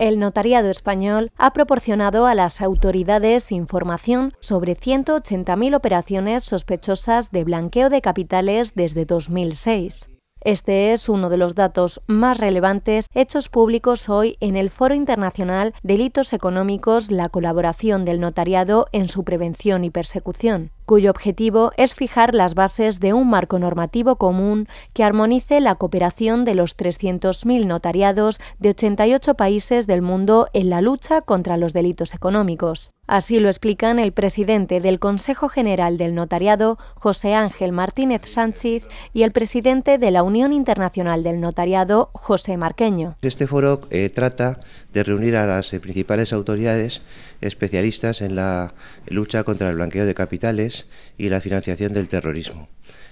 el notariado español ha proporcionado a las autoridades información sobre 180.000 operaciones sospechosas de blanqueo de capitales desde 2006. Este es uno de los datos más relevantes hechos públicos hoy en el Foro Internacional Delitos Económicos, la colaboración del notariado en su prevención y persecución cuyo objetivo es fijar las bases de un marco normativo común que armonice la cooperación de los 300.000 notariados de 88 países del mundo en la lucha contra los delitos económicos. Así lo explican el presidente del Consejo General del Notariado, José Ángel Martínez Sánchez, y el presidente de la Unión Internacional del Notariado, José Marqueño. Este foro eh, trata de reunir a las principales autoridades especialistas en la lucha contra el blanqueo de capitales y la financiación del terrorismo.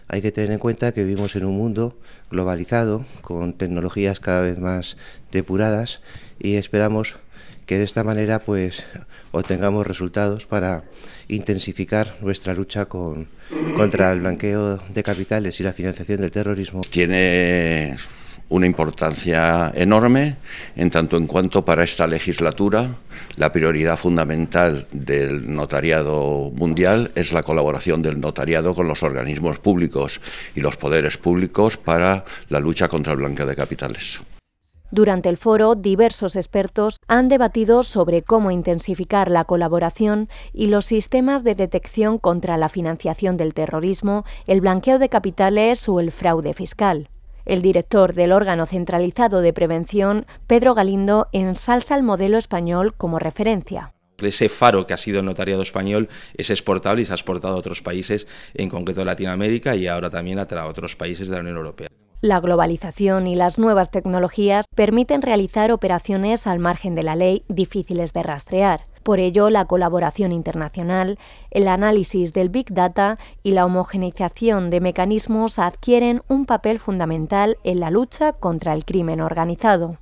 Hay que tener en cuenta que vivimos en un mundo globalizado, con tecnologías cada vez más depuradas y esperamos que de esta manera pues obtengamos resultados para intensificar nuestra lucha contra el blanqueo de capitales y la financiación del terrorismo. Tiene una importancia enorme, en tanto en cuanto para esta legislatura la prioridad fundamental del notariado mundial es la colaboración del notariado con los organismos públicos y los poderes públicos para la lucha contra el blanqueo de capitales. Durante el foro, diversos expertos han debatido sobre cómo intensificar la colaboración y los sistemas de detección contra la financiación del terrorismo, el blanqueo de capitales o el fraude fiscal. El director del órgano centralizado de prevención, Pedro Galindo, ensalza el modelo español como referencia ese faro que ha sido el notariado español es exportable y se ha exportado a otros países, en concreto Latinoamérica y ahora también a otros países de la Unión Europea. La globalización y las nuevas tecnologías permiten realizar operaciones al margen de la ley difíciles de rastrear. Por ello, la colaboración internacional, el análisis del Big Data y la homogeneización de mecanismos adquieren un papel fundamental en la lucha contra el crimen organizado.